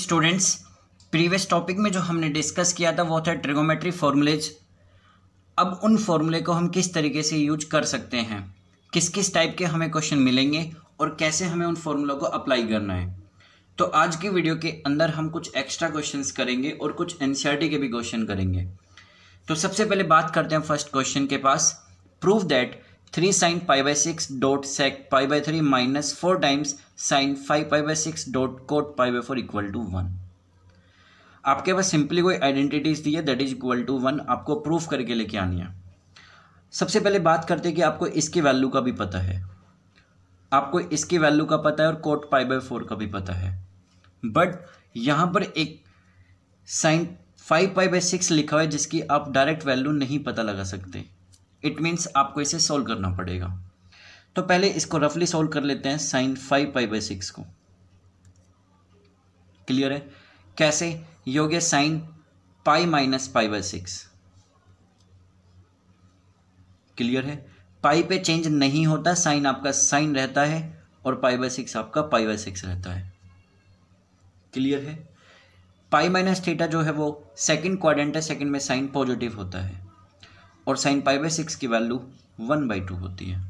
students previous topic में जो हमने डिस्कस किया था वो था ट्रिगोमेट्री फॉर्मूलेज अब उन फॉर्मूले को हम किस तरीके से यूज कर सकते हैं किस किस टाइप के हमें क्वेश्चन मिलेंगे और कैसे हमें उन फॉर्मूला को अप्लाई करना है तो आज की वीडियो के अंदर हम कुछ एक्स्ट्रा क्वेश्चन करेंगे और कुछ एन के भी क्वेश्चन करेंगे तो सबसे पहले बात करते हैं फर्स्ट क्वेश्चन के पास prove that three sine pi by six dot sec pi by three minus four times sine five pi by six dot cot pi by four equal to one आपके पास सिंपली कोई identities दी है that is equal to one आपको proof करके लेके आनी है सबसे पहले बात करते हैं कि आपको इसकी वैल्यू का भी पता है आपको इसकी वैल्यू का पता है और कोट पाई बाई फोर का भी पता है बट यहाँ पर एक sine five pi by six लिखा हुआ है जिसकी आप डायरेक्ट वैल्यू नहीं पता लगा सकते इट मीन्स आपको इसे सॉल्व करना पड़ेगा तो पहले इसको रफली सॉल्व कर लेते हैं sine five pi by six को क्लियर है कैसे योग्य sine pi minus pi by six clear है पाई पे चेंज नहीं होता साइन आपका साइन रहता है और पाई बाई सिक्स आपका पाई बाई सिक्स रहता है क्लियर है पाई माइनस थीटा जो है वो सेकंड क्वाड्रेंट है सेकंड में साइन पॉजिटिव होता है और साइन पाई बाई सिक्स की वैल्यू वन बाई टू होती है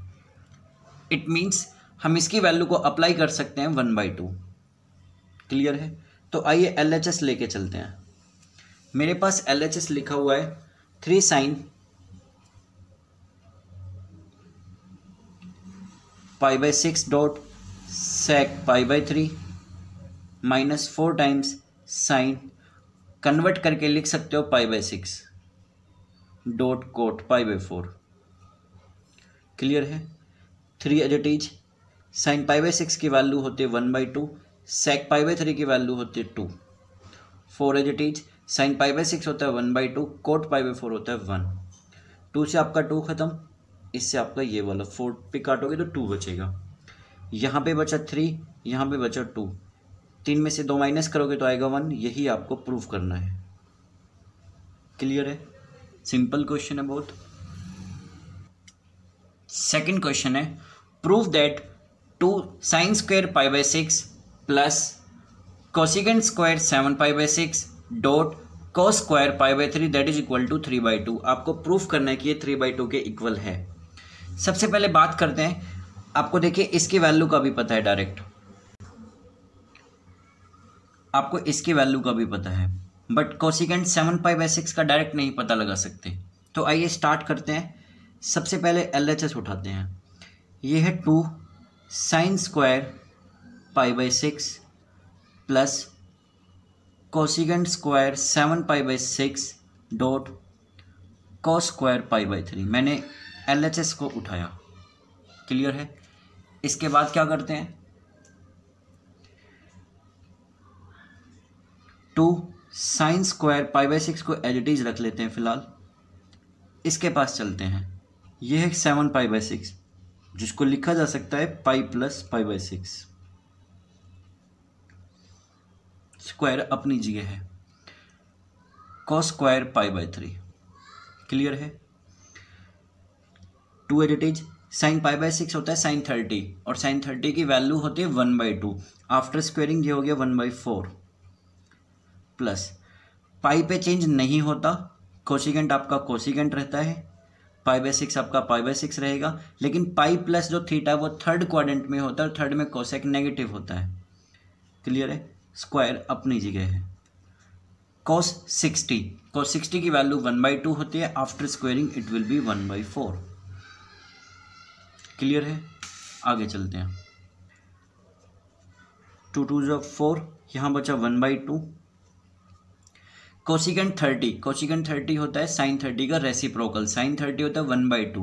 इट मीन्स हम इसकी वैल्यू को अप्लाई कर सकते हैं वन बाई टू क्लियर है तो आइए एल एच एस लेके चलते हैं मेरे पास एल एच एस लिखा हुआ है three sine pi by six dot sec pi by three minus four times sine convert करके लिख सकते हो pi by six dot cot pi by four clear है three as it is sine pi by six की value होती है one by two sec pi by three की value होती है two four as it is sine pi by six होता है one by to coat pi by four होता है वन टू से आपका टू ख़त्म इससे आपका ये वाला फोर पे काटोगे तो टू बचेगा यहाँ पे बचा थ्री यहाँ पे बचा टू तीन में से दो माइनस करोगे तो आएगा वन यही आपको प्रूफ करना है क्लियर है सिंपल क्वेश्चन है बहुत सेकंड क्वेश्चन है prove that two sine square pi by six plus cosecant square seven pi by six dot cos square pi by three that is equal to three by two आपको proof करना है कि ये three by two के इक्वल है सबसे पहले बात करते हैं आपको देखिए इसकी वैल्यू का भी पता है डायरेक्ट आपको इसकी वैल्यू का भी पता है but cosecant seven pi by six का डायरेक्ट नहीं पता लगा सकते तो आइए स्टार्ट करते हैं सबसे पहले एल एच एस उठाते हैं ये है two sine square pi by six plus cosecant square seven pi by six dot cos square pi by three मैंने एल एच एस को उठाया क्लियर है इसके बाद क्या करते हैं two sine square pi by six को एज इट इज रख लेते हैं फिलहाल इसके पास चलते हैं ये है सेवन पाई बाई सिक्स जिसको लिखा जा सकता है pi plus pi by six square अपनी जगह है cos square pi by three clear है two as it is sine pi by six होता है साइन थर्टी और साइन थर्टी की वैल्यू होती है one by two after squaring ये हो गया one by four plus pi पे चेंज नहीं होता कोशिकेंट आपका कोशिकेंट रहता है पाई बाय सिक्स आपका पाई बाय सिक्स रहेगा लेकिन पाई प्लस जो थीटा है वो थर्ड क्वाड्रेंट में होता है थर्ड में कोसेक नेगेटिव होता है क्लियर है स्क्वायर अपनी जगह है कोस सिक्सटी कोस सिक्सटी की वैल्यू वन बाई टू होती है after squaring it will be one by four clear है आगे चलते हैं टू टू जो फोर यहाँ बचा one by two cosecant thirty cosecant thirty होता है साइन थर्टी का रेसिप्रोकल साइन थर्टी होता है one by two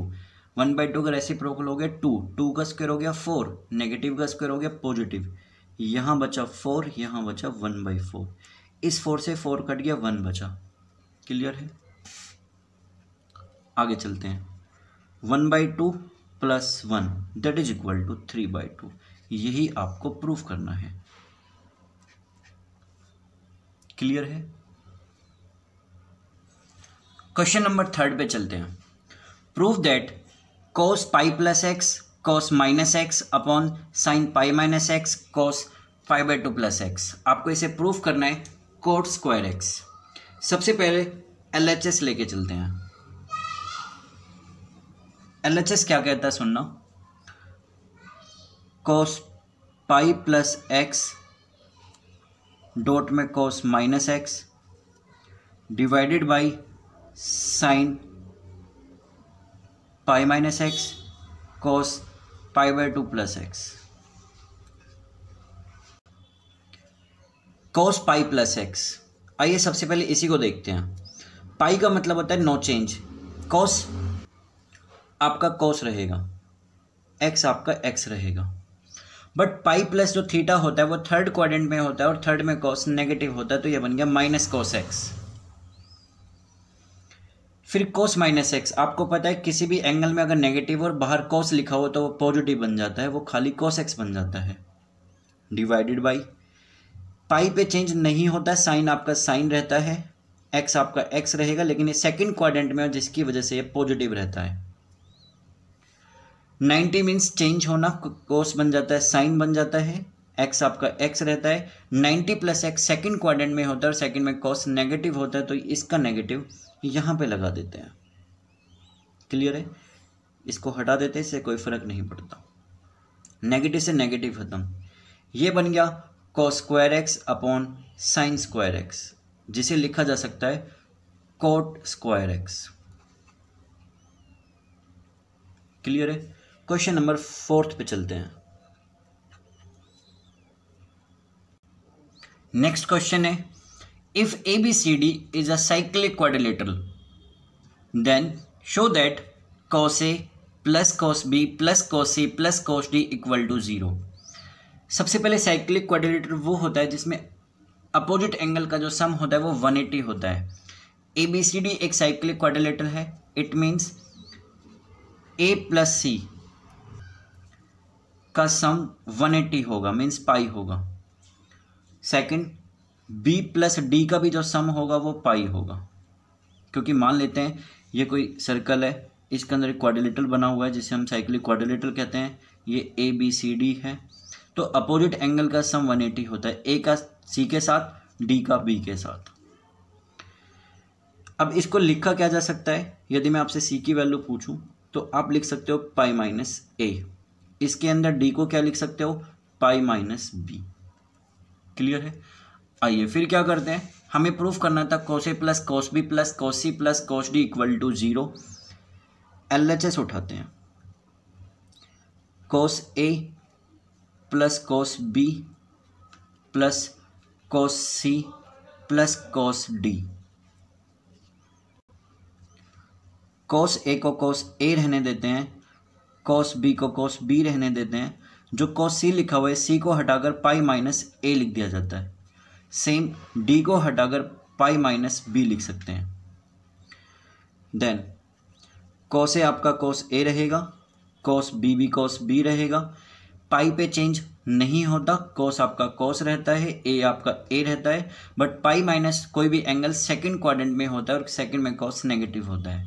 one by two का रेसिप्रोकल हो गया टू टू का स्क्वेयर हो गया फोर नेगेटिव का स्क्वेयर हो गया पॉजिटिव यहाँ बचा फोर यहाँ बचा वन बाई फोर इस फोर से फोर कट गया वन बचा क्लियर है आगे चलते हैं one by two plus one that is equal to three by two यही आपको प्रूफ करना है क्लियर है क्वेश्चन नंबर थर्ड पे चलते हैं prove that cos pi plus x cos minus x upon sine pi minus x cos five by two plus x आपको इसे प्रूफ करना है कोट स्क्वायर एक्स सबसे पहले एल एच एस लेके चलते हैं एल एच एस क्या कहता है सुनना cos pi plus x dot में cos minus x divided by sine pi minus x cos pi by two plus x cos pi plus x आइए सबसे पहले इसी को देखते हैं पाई का मतलब होता है नो चेंज कॉस आपका कॉस रहेगा एक्स आपका एक्स रहेगा बट पाई प्लस जो थीटा होता है वो थर्ड क्वाड्रेंट में होता है और थर्ड में कॉस नेगेटिव होता है तो ये बन गया माइनस कॉस एक्स फिर कोस माइनस एक्स आपको पता है किसी भी एंगल में अगर नेगेटिव और बाहर कोस लिखा हो तो वो पॉजिटिव बन जाता है वो खाली कोस एक्स बन जाता है डिवाइडेड बाई पाई पे चेंज नहीं होता साइन आपका साइन रहता है एक्स आपका एक्स रहेगा लेकिन ये सेकंड क्वाड्रेंट में जिसकी वजह से ये पॉजिटिव रहता है नाइन्टी मीन्स चेंज होना कोस बन जाता है साइन बन जाता है एक्स आपका एक्स रहता है ninety plus x second quadrant में होता है और सेकेंड में कॉस नेगेटिव होता है तो इसका नेगेटिव यहाँ पे लगा देते हैं क्लियर है इसको हटा देते इससे कोई फ़र्क नहीं पड़ता नेगेटिव से नेगेटिव खत्म ये बन गया cos square x upon sine square x जिसे लिखा जा सकता है कोट स्क्वायर एक्स क्लियर है क्वेश्चन नंबर फोर्थ पे चलते हैं नेक्स्ट क्वेश्चन है If ABCD is a cyclic quadrilateral, then show that cos A plus cos B plus cos C plus cos D equal to zero सबसे पहले cyclic quadrilateral वो होता है जिसमें अपोजिट एंगल का जो सम होता है वो वन एटी होता है ए बी सी डी एक साइक्लिक क्वाड्रिलेटर है it means A plus C का सम वन एटी होगा मीन्स पाई होगा सेकंड बी प्लस डी का भी जो सम होगा वो पाई होगा क्योंकि मान लेते हैं ये कोई सर्कल है इसके अंदर एक क्वाड्रिलेटरल बना हुआ है जिसे हम साइक्लिक क्वाड्रिलेटरल कहते हैं ये ए बी सी डी है तो अपोजिट एंगल का सम 180 होता है ए का सी के साथ डी का बी के साथ अब इसको लिखा क्या जा सकता है यदि मैं आपसे सी की वैल्यू पूछूं तो आप लिख सकते हो पाई माइनस ए इसके अंदर डी को क्या लिख सकते हो पाई माइनस बी क्लियर है आइए फिर क्या करते हैं हमें प्रूफ करना था cos A plus cos B plus cos C plus cos D equal to zero L H S उठाते हैं cos A plus cos B plus cos C plus cos D cos A को cos A रहने देते हैं cos B को cos B रहने देते हैं जो कॉस सी लिखा हुआ है सी को हटाकर पाई माइनस ए लिख दिया जाता है सेम डी को हटाकर पाई माइनस बी लिख सकते हैं देन कोस ए आपका कॉस ए रहेगा कोस बी भी कॉस बी रहेगा पाई पे चेंज नहीं होता कोस आपका कॉस रहता है ए आपका ए रहता है बट पाई माइनस कोई भी एंगल सेकंड क्वाड्रेंट में होता है और सेकंड में कॉस नेगेटिव होता है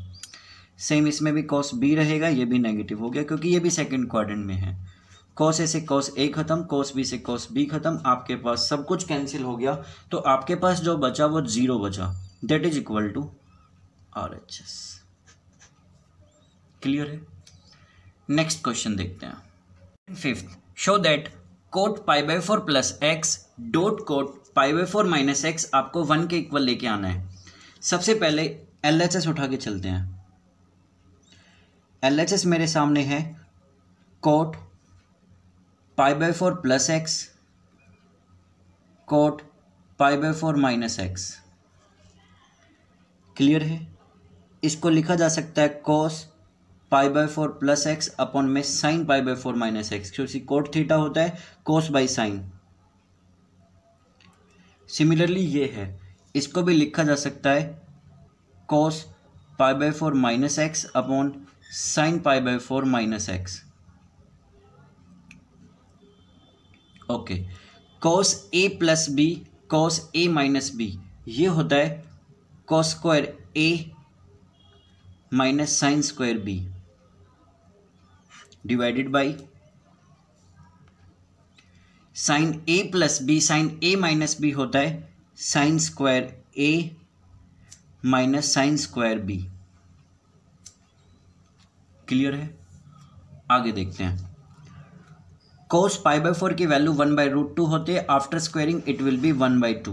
सेम इसमें भी कॉस बी रहेगा ये भी नेगेटिव हो गया क्योंकि ये भी सेकंड क्वाड्रेंट में है कॉस ए से कॉस ए खत्म कॉस बी से कॉस बी खत्म आपके पास सब कुछ कैंसिल हो गया तो आपके पास जो बचा वो जीरो बचा that is equal to R H S clear है नेक्स्ट क्वेश्चन देखते हैं fifth show that cot pi by four plus x dot cot pi by four minus x आपको वन के इक्वल लेके आना है सबसे पहले एल एच एस उठा के चलते हैं एल एच एस मेरे सामने है cot pi by four plus x cot pi by four minus x clear है इसको लिखा जा सकता है cos pi by four plus x upon में sine pi by four minus x क्योंकि कोट थीटा होता है कोस बाई साइन सिमिलरली ये है इसको भी लिखा जा सकता है cos pi by four minus x upon sine pi by four minus x okay cos A plus B cos A minus B ये होता है cos square A minus sine square B divided by sine A plus B sine A minus B होता है sine square A minus sine square B clear है आगे देखते हैं cos pi by four की value one by root to होती है after squaring it will be one by two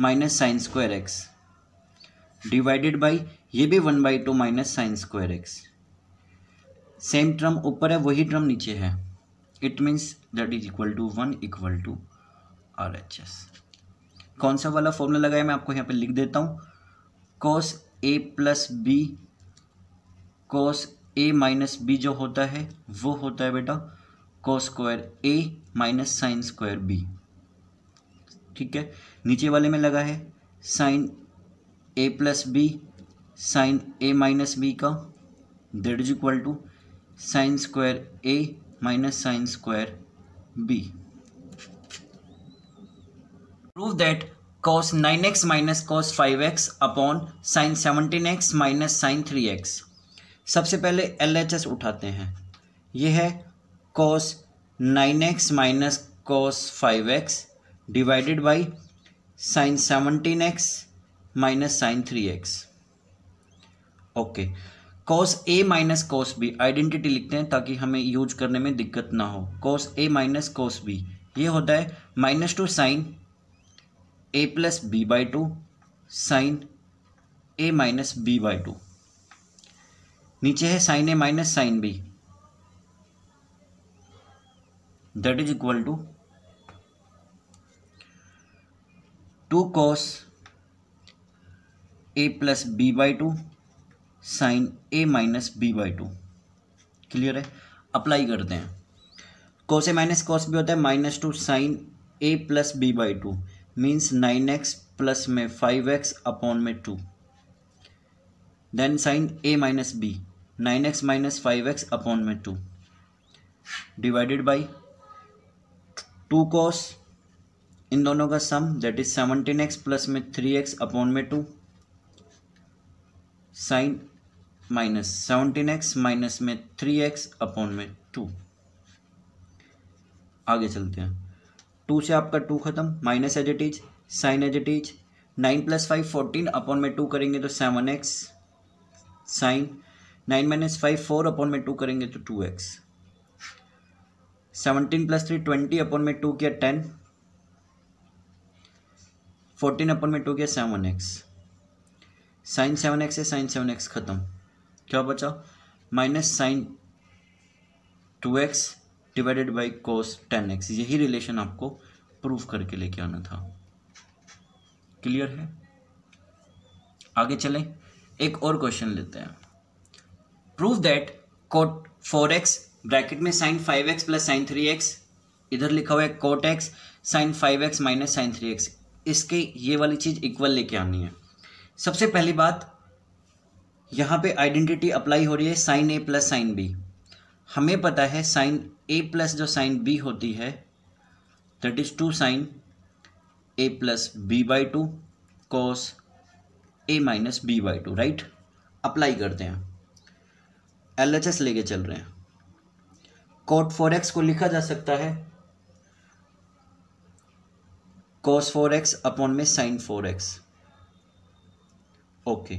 minus sine square x divided by ये भी one by two minus sine square x same term ऊपर है वही term नीचे है it means that is equal to one equal to R H S कौन सा वाला फॉर्मूला लगाया मैं आपको यहाँ पर लिख देता हूँ cos A plus B cos A minus B जो होता है वो होता है बेटा cos square A minus sine square B ठीक है नीचे वाले में लगा है sine A plus B sine A minus B का that is equal to sine square A minus sine square B prove that cos nine x minus cos five x upon sine seventeen x minus sine three x सबसे पहले L H S उठाते हैं यह है cos nine x minus cos five x divided by sine seventeen x minus sine three x okay cos A minus cos B identity लिखते हैं ताकि हमें यूज करने में दिक्कत ना हो cos A minus cos B ये होता है minus two sine A plus B by two sine A minus B by two नीचे है sine A minus sine B that is equal to two cos A plus B by two sine A minus B by two clear है apply करते हैं cos A minus cos B होता है minus two sine A plus B by two means nine x plus में five x upon में two then sine A minus B nine x minus five x upon में two divided by two cos इन दोनों का sum that is seventeen x plus में three x upon में two sine minus seventeen x minus में three x upon में two आगे चलते हैं टू से आपका टू खत्म minus as it is sine as it is nine plus five fourteen upon में टू करेंगे तो seven x sine nine minus five four upon में टू करेंगे तो two x seventeen plus three twenty upon में two किया ten fourteen upon में two किया seven x sine seven x है साइन सेवन एक्स खत्म क्या बचा minus sine two x divided by cos ten x यही रिलेशन आपको प्रूव करके लेके आना था क्लियर है आगे चलें एक और क्वेश्चन लेते हैं prove that cot four x bracket में sine five x plus sine three x इधर लिखा हुआ है cot x sine five x minus sine three x इसके ये वाली चीज़ इक्वल लेके आनी है सबसे पहली बात यहाँ पे आइडेंटिटी अप्लाई हो रही है sine A plus sine B हमें पता है साइन ए प्लस जो साइन बी होती है that is two sine A plus B by two cos A minus B by two right apply करते हैं एल एच एस लेके चल रहे हैं कोट फोर एक्स को लिखा जा सकता है कॉस फोर एक्स अपॉन में sine four x okay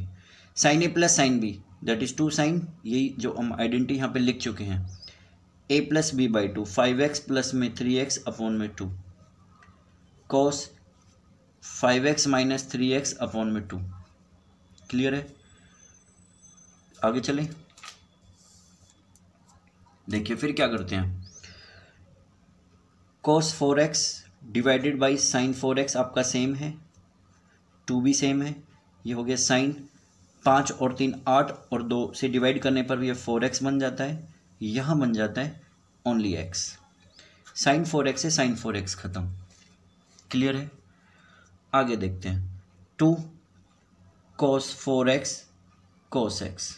sine A plus sine B that is two sine यही जो हम आइडेंटिटी यहां पे लिख चुके हैं A plus B by two five x plus में थ्री एक्स अपॉन में two cos five x minus three x upon में टू क्लियर है आगे चलें देखिए फिर क्या करते हैं cos four x divided by sine four x आपका सेम है टू भी सेम है ये हो गया साइन पाँच और तीन आठ और दो से डिवाइड करने पर भी ये फोर एक्स बन जाता है यहाँ बन जाता है only x sine four x है साइन फोर एक्स ख़त्म क्लियर है आगे देखते हैं two cos four x cos x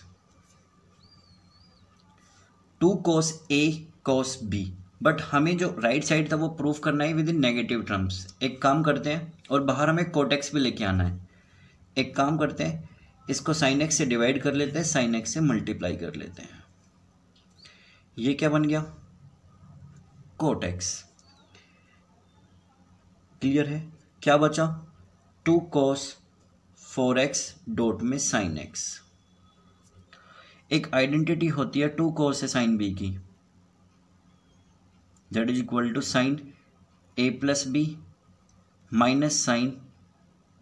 two cos A cos B but हमें जो राइट right साइड था वो प्रूफ करना है विद इन नेगेटिव टर्म्स एक काम करते हैं और बाहर हमें कोटेक्स भी लेके आना है एक काम करते हैं इसको साइन एक्स से डिवाइड कर लेते हैं साइन एक्स से मल्टीप्लाई कर लेते हैं ये क्या बन गया कोटेक्स क्लियर है क्या बचा two cos four x dot में साइन एक्स एक आइडेंटिटी होती है टू कोस है साइन बी की that is equal to sine A plus B minus sine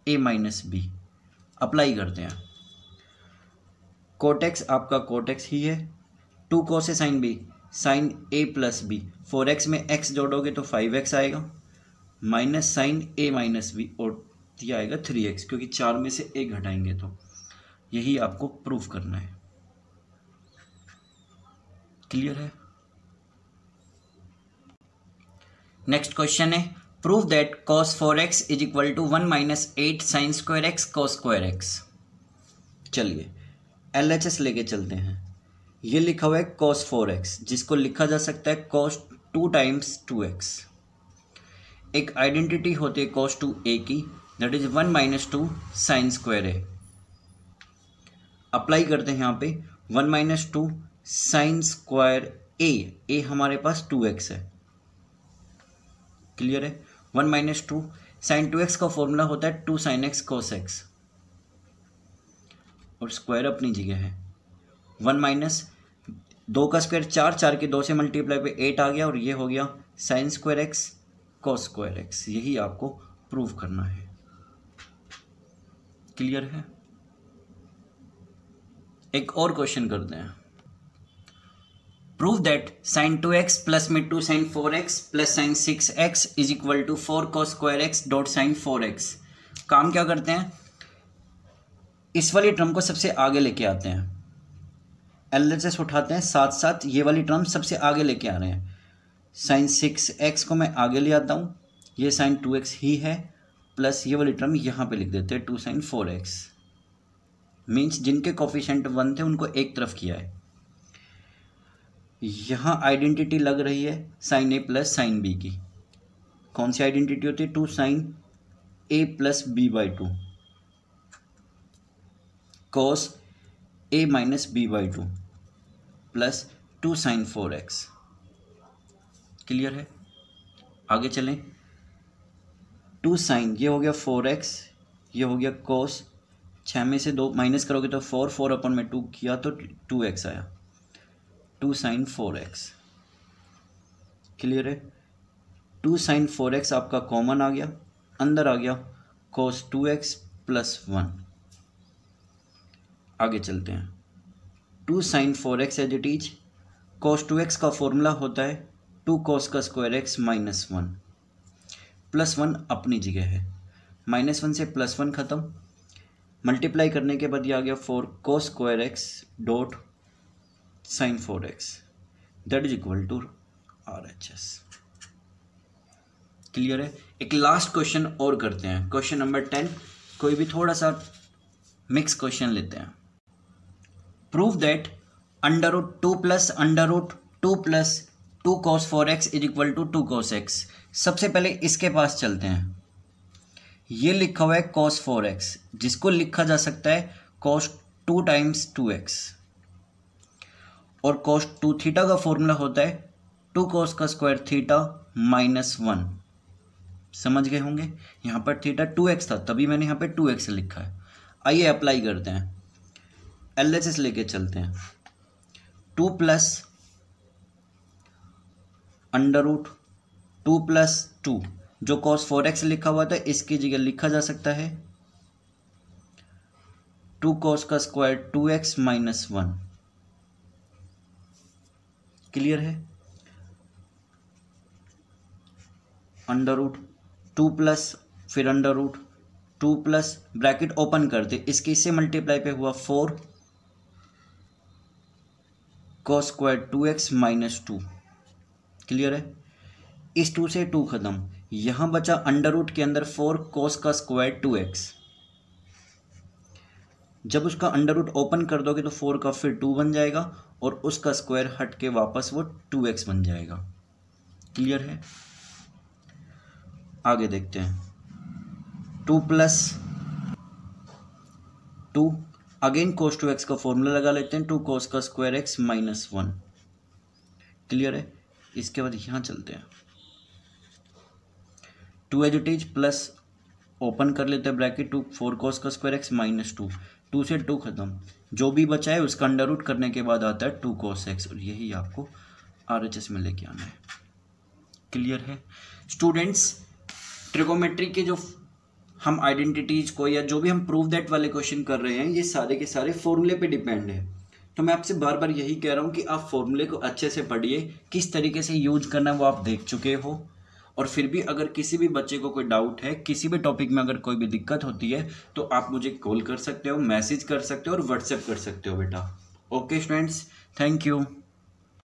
A minus B apply करते हैं कोटेक्स आपका कोटेक्स ही है टू कोस है sine B sine A plus B four x में एक्स जोड़ोगे तो फाइव एक्स आएगा minus sine A minus B और यह आएगा थ्री एक्स क्योंकि चार में से एक घटाएंगे तो यही आपको प्रूफ करना है क्लियर है नेक्स्ट क्वेश्चन है prove that cos four x is equal to one minus eight sine square x cos square x चलिए एल एच एस लेके चलते हैं ये लिखा हुआ है कॉस फोर एक्स जिसको लिखा जा सकता है cos two times two x एक आइडेंटिटी होती है कॉस टू ए की that is one minus two sine square A apply करते हैं यहाँ पे one minus two sine square A A हमारे पास टू एक्स है क्लियर है one minus two sine two x का फॉर्मूला होता है two sine x cos x और स्क्वायर अपनी जगह है वन माइनस दो का स्क्वायर चार चार के दो से मल्टीप्लाई पे एट आ गया और ये हो गया sine square x cos square x यही आपको प्रूव करना है क्लियर है एक और क्वेश्चन करते हैं Prove that plus 2x plus mid 2 x 4x plus six 6x is equal to four cos square x dot sine four x काम क्या करते हैं इस वाली टर्म को सबसे आगे लेके आते हैं एस उठाते हैं साथ साथ ये वाली टर्म सबसे आगे लेके आ रहे हैं साइन सिक्स एक्स को मैं आगे ले आता हूँ ये साइन टू एक्स ही है प्लस ये वाली टर्म यहाँ पे लिख देते हैं two sine four x means जिनके कॉफिशेंट वन थे उनको एक तरफ किया है यहाँ आइडेंटिटी लग रही है sine A plus sine B की कौन सी आइडेंटिटी होती है two sine A plus B by two cos A minus B by two plus two sine four x clear है आगे चलें टू साइन ये हो गया फोर एक्स ये हो गया कॉस छः में से दो माइनस करोगे तो फोर फोर अपन में टू किया तो टू एक्स आया two sine four x clear है टू साइन फोर एक्स आपका कॉमन आ गया अंदर आ गया cos two x plus one आगे चलते हैं two sine four x as it is cos two x का फॉर्मूला होता है टू कोस का square x minus one plus one अपनी जगह है माइनस वन से प्लस वन ख़त्म मल्टीप्लाई करने के बाद ये आ गया four cos square x dot sine four x that is equal to R H S clear है एक लास्ट क्वेश्चन और करते हैं क्वेश्चन नंबर टेन कोई भी थोड़ा सा मिक्स क्वेश्चन लेते हैं prove that under root two plus under root two plus two cos four x is equal to two cos x सबसे पहले इसके पास चलते हैं ये लिखा हुआ है कॉस फोर एक्स जिसको लिखा जा सकता है cos two times two x और कॉस टू थीटा का फॉर्मूला होता है टू कॉस का स्क्वायर थीटा माइनस वन समझ गए होंगे यहाँ पर थीटा टू एक्स था तभी मैंने यहाँ पर टू एक्स लिखा है आइए अप्लाई करते हैं एल एच एस लेके चलते हैं two plus under root two plus two जो कॉस फोर एक्स लिखा हुआ था इसकी जगह लिखा जा सकता है टू कॉस का square two x minus one clear है अंडर रूट टू प्लस फिर under root two plus bracket open कर दे इसके इससे मल्टीप्लाई पे हुआ four cos square two x minus two clear है इस टू से टू ख़त्म यहां बचा अंडर रूट के अंदर फोर कॉस का स्क्वायर टू एक्स जब उसका अंडर रूट ओपन कर दोगे तो फोर का फिर टू बन जाएगा और उसका स्क्वायर हट के वापस वो टू एक्स बन जाएगा क्लियर है आगे देखते हैं two plus two again cos two x का फॉर्मूला लगा लेते हैं टू कोस का square x minus one clear है इसके बाद यहां चलते हैं two as it is plus open कर लेते हैं ब्रैकेट टू फोर कोस का square x minus two two से टू ख़त्म जो भी बचा है उसका अंडर रूट करने के बाद आता है टू कोस एक्स और यही आपको आर एच एस में लेके आना है क्लियर है स्टूडेंट्स ट्रिकोमेट्री के जो हम आइडेंटिटीज को या जो भी हम प्रूफ दैट वाले क्वेश्चन कर रहे हैं ये सारे के सारे फॉर्मूले पे डिपेंड है तो मैं आपसे बार बार यही कह रहा हूँ कि आप फॉर्मूले को अच्छे से पढ़िए किस तरीके से यूज करना है वो आप देख चुके हो और फिर भी अगर किसी भी बच्चे को कोई डाउट है किसी भी टॉपिक में अगर कोई भी दिक्कत होती है तो आप मुझे कॉल कर सकते हो मैसेज कर सकते हो और व्हाट्सएप कर सकते हो बेटा ओके स्टूडेंट्स थैंक यू